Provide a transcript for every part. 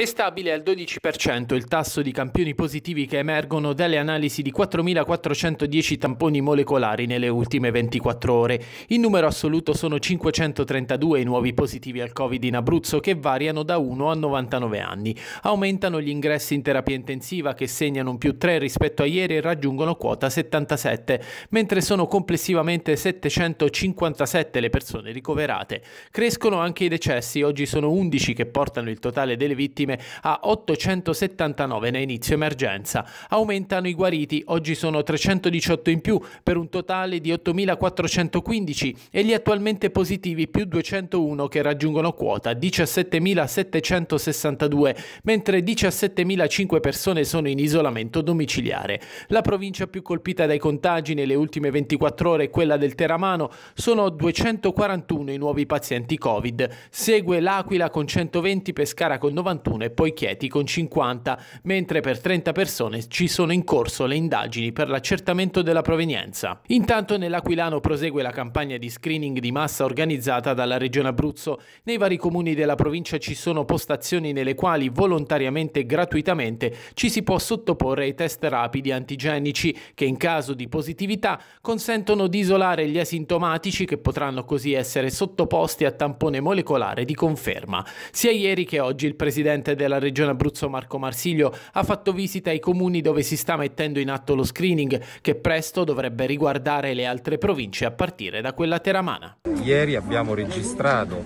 È stabile al 12% il tasso di campioni positivi che emergono dalle analisi di 4.410 tamponi molecolari nelle ultime 24 ore. In numero assoluto sono 532 i nuovi positivi al Covid in Abruzzo che variano da 1 a 99 anni. Aumentano gli ingressi in terapia intensiva che segnano un più 3 rispetto a ieri e raggiungono quota 77, mentre sono complessivamente 757 le persone ricoverate. Crescono anche i decessi, oggi sono 11 che portano il totale delle vittime vittime a 879 da inizio emergenza. Aumentano i guariti, oggi sono 318 in più per un totale di 8.415 e gli attualmente positivi più 201 che raggiungono quota 17.762, mentre 17.005 persone sono in isolamento domiciliare. La provincia più colpita dai contagi nelle ultime 24 ore è quella del Teramano, sono 241 i nuovi pazienti Covid. Segue l'Aquila con 120, Pescara con 91 41 e poi Chieti con 50, mentre per 30 persone ci sono in corso le indagini per l'accertamento della provenienza. Intanto nell'Aquilano prosegue la campagna di screening di massa organizzata dalla Regione Abruzzo. Nei vari comuni della provincia ci sono postazioni nelle quali volontariamente e gratuitamente ci si può sottoporre ai test rapidi antigenici che in caso di positività consentono di isolare gli asintomatici che potranno così essere sottoposti a tampone molecolare di conferma. Sia ieri che oggi il presidente presidente della regione Abruzzo Marco Marsiglio ha fatto visita ai comuni dove si sta mettendo in atto lo screening che presto dovrebbe riguardare le altre province a partire da quella teramana. Ieri abbiamo registrato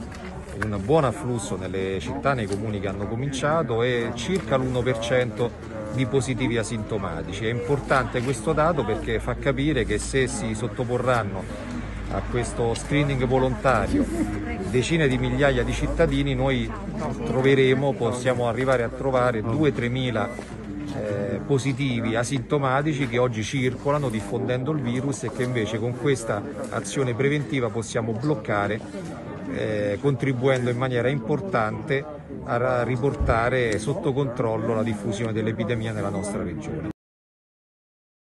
un buon afflusso nelle città, nei comuni che hanno cominciato e circa l'1% di positivi asintomatici. È importante questo dato perché fa capire che se si sottoporranno a questo screening volontario decine di migliaia di cittadini, noi troveremo, possiamo arrivare a trovare 2-3 mila eh, positivi asintomatici che oggi circolano diffondendo il virus e che invece con questa azione preventiva possiamo bloccare eh, contribuendo in maniera importante a riportare sotto controllo la diffusione dell'epidemia nella nostra regione.